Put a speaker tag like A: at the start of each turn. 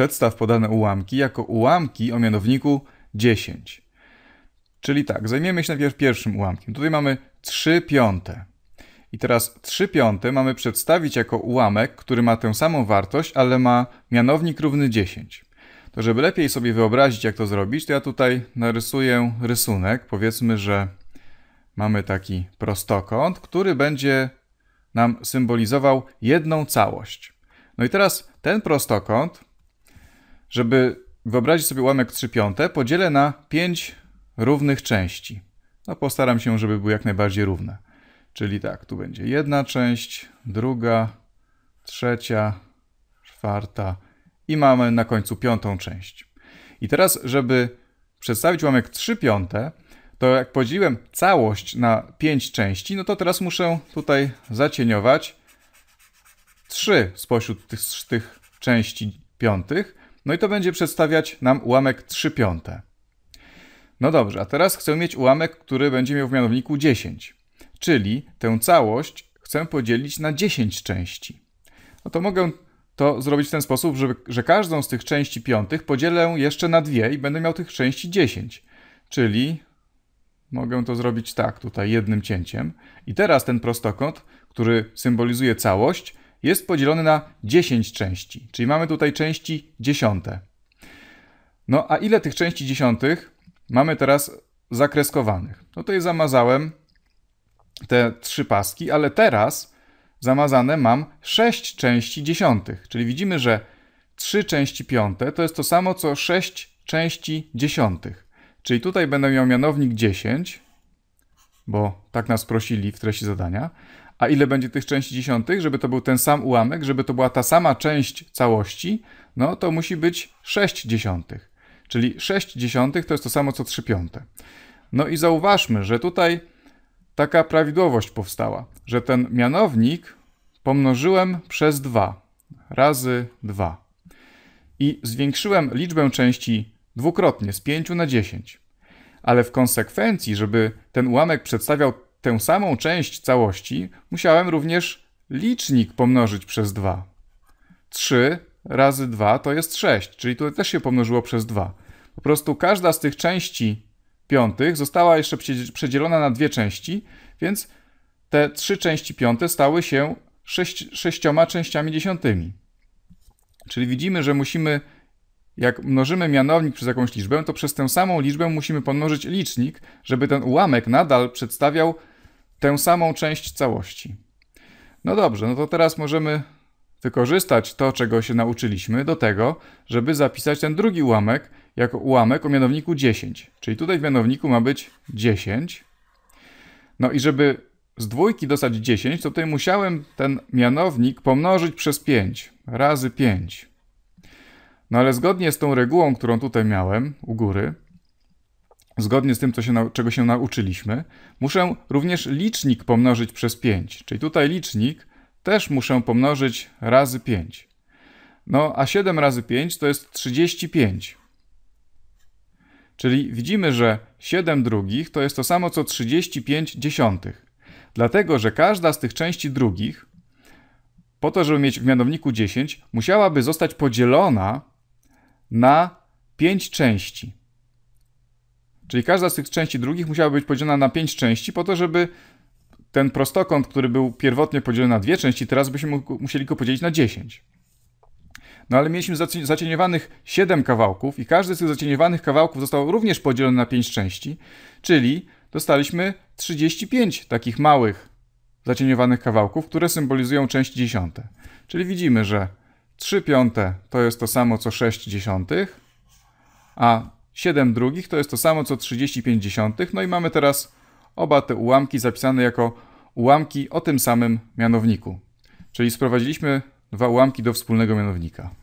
A: przedstaw podane ułamki jako ułamki o mianowniku 10. Czyli tak, zajmiemy się najpierw pierwszym ułamkiem. Tutaj mamy 3 piąte. I teraz 3 piąte mamy przedstawić jako ułamek, który ma tę samą wartość, ale ma mianownik równy 10. To żeby lepiej sobie wyobrazić, jak to zrobić, to ja tutaj narysuję rysunek. Powiedzmy, że mamy taki prostokąt, który będzie nam symbolizował jedną całość. No i teraz ten prostokąt żeby wyobrazić sobie ułamek 3 piąte, podzielę na 5 równych części. No postaram się, żeby były jak najbardziej równe. Czyli tak, tu będzie jedna część, druga, trzecia, czwarta i mamy na końcu piątą część. I teraz, żeby przedstawić ułamek 3 piąte, to jak podzieliłem całość na 5 części, no to teraz muszę tutaj zacieniować 3 spośród tych, tych części piątych, no i to będzie przedstawiać nam ułamek 3 piąte. No dobrze, a teraz chcę mieć ułamek, który będzie miał w mianowniku 10. Czyli tę całość chcę podzielić na 10 części. No to mogę to zrobić w ten sposób, żeby, że każdą z tych części piątych podzielę jeszcze na dwie i będę miał tych części 10. Czyli mogę to zrobić tak, tutaj jednym cięciem. I teraz ten prostokąt, który symbolizuje całość, jest podzielony na 10 części, czyli mamy tutaj części dziesiąte. No a ile tych części dziesiątych mamy teraz zakreskowanych? No tutaj zamazałem te trzy paski, ale teraz zamazane mam 6 części dziesiątych, czyli widzimy, że 3 części piąte to jest to samo co 6 części dziesiątych. Czyli tutaj będę miał mianownik 10, bo tak nas prosili w treści zadania, a ile będzie tych części dziesiątych, żeby to był ten sam ułamek, żeby to była ta sama część całości, no to musi być 6 dziesiątych. Czyli 6 dziesiątych to jest to samo co 3 piąte. No i zauważmy, że tutaj taka prawidłowość powstała, że ten mianownik pomnożyłem przez 2 razy 2 i zwiększyłem liczbę części dwukrotnie z 5 na 10 ale w konsekwencji, żeby ten ułamek przedstawiał tę samą część całości, musiałem również licznik pomnożyć przez 2. 3 razy 2 to jest 6, czyli tutaj też się pomnożyło przez 2. Po prostu każda z tych części piątych została jeszcze przedzielona na dwie części, więc te trzy części piąte stały się sześcioma częściami dziesiątymi. Czyli widzimy, że musimy jak mnożymy mianownik przez jakąś liczbę, to przez tę samą liczbę musimy pomnożyć licznik, żeby ten ułamek nadal przedstawiał tę samą część całości. No dobrze, no to teraz możemy wykorzystać to, czego się nauczyliśmy, do tego, żeby zapisać ten drugi ułamek jako ułamek o mianowniku 10. Czyli tutaj w mianowniku ma być 10. No i żeby z dwójki dostać 10, to tutaj musiałem ten mianownik pomnożyć przez 5, razy 5. No ale zgodnie z tą regułą, którą tutaj miałem u góry, zgodnie z tym, się, czego się nauczyliśmy, muszę również licznik pomnożyć przez 5. Czyli tutaj licznik też muszę pomnożyć razy 5. No a 7 razy 5 to jest 35. Czyli widzimy, że 7 drugich to jest to samo co 35 dziesiątych. Dlatego, że każda z tych części drugich, po to, żeby mieć w mianowniku 10, musiałaby zostać podzielona na pięć części. Czyli każda z tych części drugich musiała być podzielona na pięć części, po to, żeby ten prostokąt, który był pierwotnie podzielony na dwie części, teraz byśmy musieli go podzielić na dziesięć. No ale mieliśmy zacieniowanych 7 kawałków i każdy z tych zacieniowanych kawałków został również podzielony na 5 części, czyli dostaliśmy 35 takich małych zacieniowanych kawałków, które symbolizują część dziesiąte. Czyli widzimy, że 3 piąte to jest to samo co 6 dziesiątych, a 7 drugich to jest to samo co 35 dziesiątych. No i mamy teraz oba te ułamki zapisane jako ułamki o tym samym mianowniku. Czyli sprowadziliśmy dwa ułamki do wspólnego mianownika.